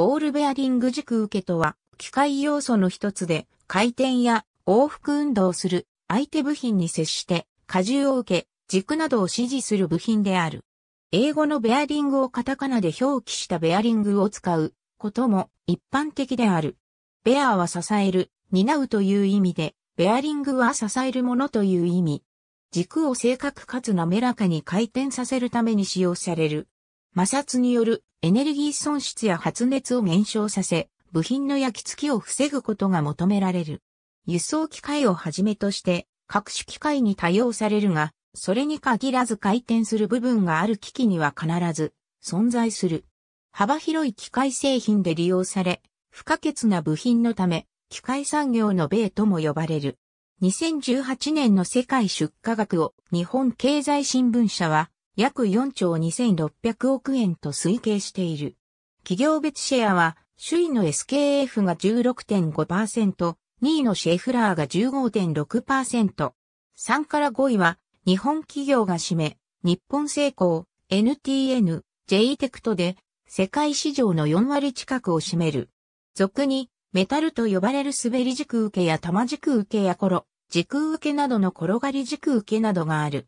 ボールベアリング軸受けとは、機械要素の一つで、回転や往復運動する相手部品に接して荷重を受け、軸などを指示する部品である。英語のベアリングをカタカナで表記したベアリングを使うことも一般的である。ベアは支える、担うという意味で、ベアリングは支えるものという意味。軸を正確かつ滑らかに回転させるために使用される。摩擦によるエネルギー損失や発熱を減少させ、部品の焼き付きを防ぐことが求められる。輸送機械をはじめとして、各種機械に多用されるが、それに限らず回転する部分がある機器には必ず存在する。幅広い機械製品で利用され、不可欠な部品のため、機械産業の米とも呼ばれる。2018年の世界出荷額を日本経済新聞社は約4兆2600億円と推計している。企業別シェアは、首位の SKF が16.5%、2位のシェフラーが15.6%。3から5位は、日本企業が占め、日本製鋼、NTN、j テクトで、世界市場の4割近くを占める。俗に、メタルと呼ばれる滑り軸受けや玉軸受けやコロ、軸受けなどの転がり軸受けなどがある。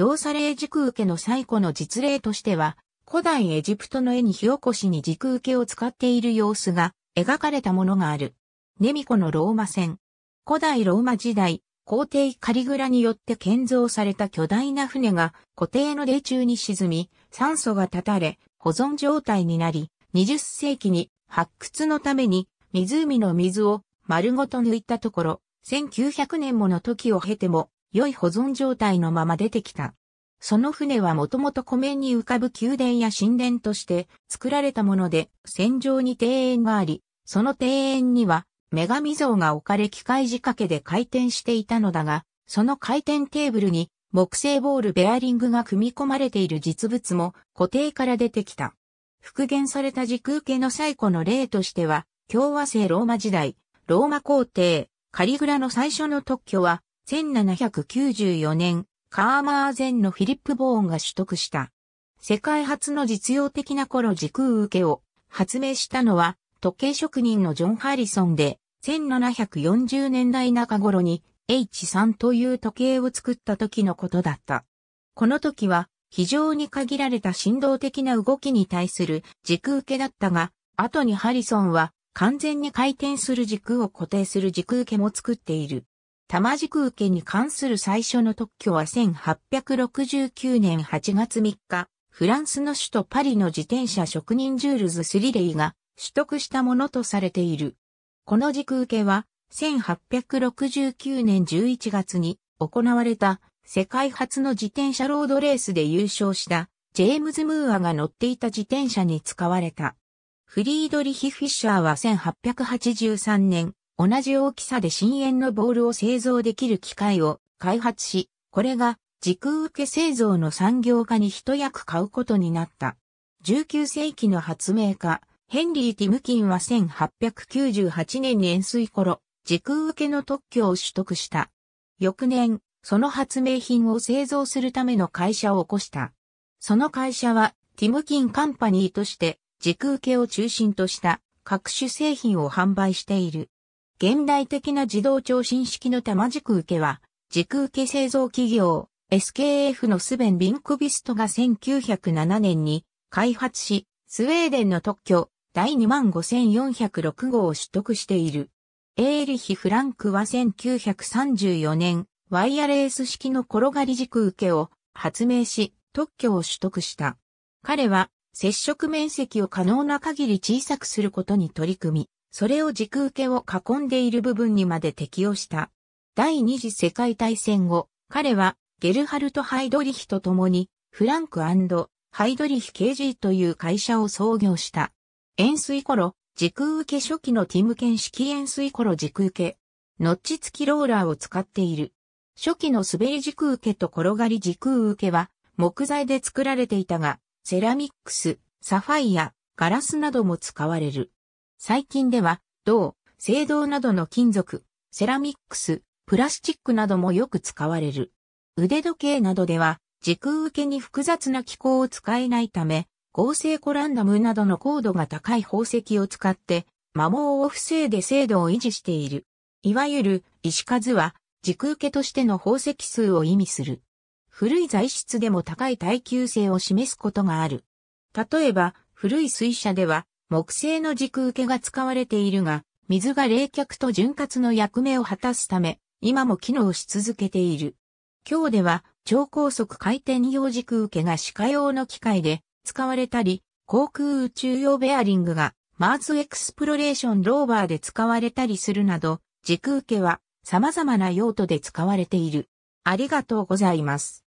動作例軸受けの最古の実例としては、古代エジプトの絵に火起こしに軸受けを使っている様子が描かれたものがある。ネミコのローマ戦。古代ローマ時代、皇帝カリグラによって建造された巨大な船が固定の霊中に沈み、酸素が断たれ、保存状態になり、20世紀に発掘のために湖の水を丸ごと抜いたところ、1900年もの時を経ても良い保存状態のまま出てきた。その船はもともと湖面に浮かぶ宮殿や神殿として作られたもので、戦場に庭園があり、その庭園には女神像が置かれ機械仕掛けで回転していたのだが、その回転テーブルに木製ボールベアリングが組み込まれている実物も固定から出てきた。復元された時空家の最古の例としては、共和制ローマ時代、ローマ皇帝、カリグラの最初の特許は、1794年、カーマーゼンのフィリップ・ボーンが取得した。世界初の実用的な頃時空受けを発明したのは、時計職人のジョン・ハリソンで、1740年代中頃に H3 という時計を作った時のことだった。この時は非常に限られた振動的な動きに対する軸受けだったが、後にハリソンは完全に回転する軸を固定する軸受けも作っている。玉軸受けに関する最初の特許は1869年8月3日、フランスの首都パリの自転車職人ジュールズ・スリレイが取得したものとされている。この軸受けは1869年11月に行われた世界初の自転車ロードレースで優勝したジェームズ・ムーアが乗っていた自転車に使われた。フリードリヒ・フィッシャーは1883年同じ大きさで深淵のボールを製造できる機械を開発し、これが時空受け製造の産業化に一役買うことになった。19世紀の発明家、ヘンリー・ティムキンは1898年年水頃、時空受けの特許を取得した。翌年、その発明品を製造するための会社を起こした。その会社は、ティムキンカンパニーとして、時空受けを中心とした各種製品を販売している。現代的な自動聴診式の玉軸受けは、軸受け製造企業、SKF のスベン・ビンクビストが1907年に開発し、スウェーデンの特許第25406号を取得している。エーリヒ・フランクは1934年、ワイヤレース式の転がり軸受けを発明し、特許を取得した。彼は接触面積を可能な限り小さくすることに取り組み、それを軸受けを囲んでいる部分にまで適用した。第二次世界大戦後、彼はゲルハルト・ハイドリヒと共にフランクハイドリヒ KG という会社を創業した。円錐頃、軸受け初期のティムケン式円錐頃軸受け。ノッチ付きローラーを使っている。初期の滑り軸受けと転がり軸受けは木材で作られていたが、セラミックス、サファイア、ガラスなども使われる。最近では、銅、青銅などの金属、セラミックス、プラスチックなどもよく使われる。腕時計などでは、時空受けに複雑な機構を使えないため、合成コランダムなどの高度が高い宝石を使って、摩耗を防いで精度を維持している。いわゆる石数は時空家としての宝石数を意味する。古い材質でも高い耐久性を示すことがある。例えば、古い水車では木製の軸受けが使われているが、水が冷却と潤滑の役目を果たすため、今も機能し続けている。今日では超高速回転用軸受けが歯科用の機械で使われたり、航空宇宙用ベアリングがマーズエクスプロレーションローバーで使われたりするなど、軸受けは様々な用途で使われている。ありがとうございます。